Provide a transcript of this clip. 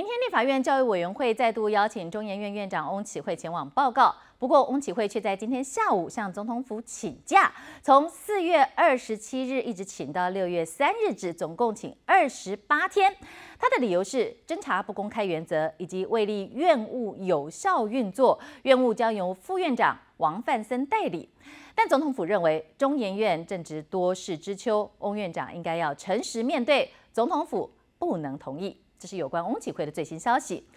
明天立法院教育委员会再度邀请中研院院长翁启慧前往报告，不过翁启慧却在今天下午向总统府请假，从四月二十七日一直请到六月三日止，总共请二十八天。他的理由是侦查不公开原则以及为立院务有效运作，院务将由副院长王范森代理。但总统府认为中研院正值多事之秋，翁院长应该要诚实面对总统府。不能同意，这是有关翁启慧的最新消息。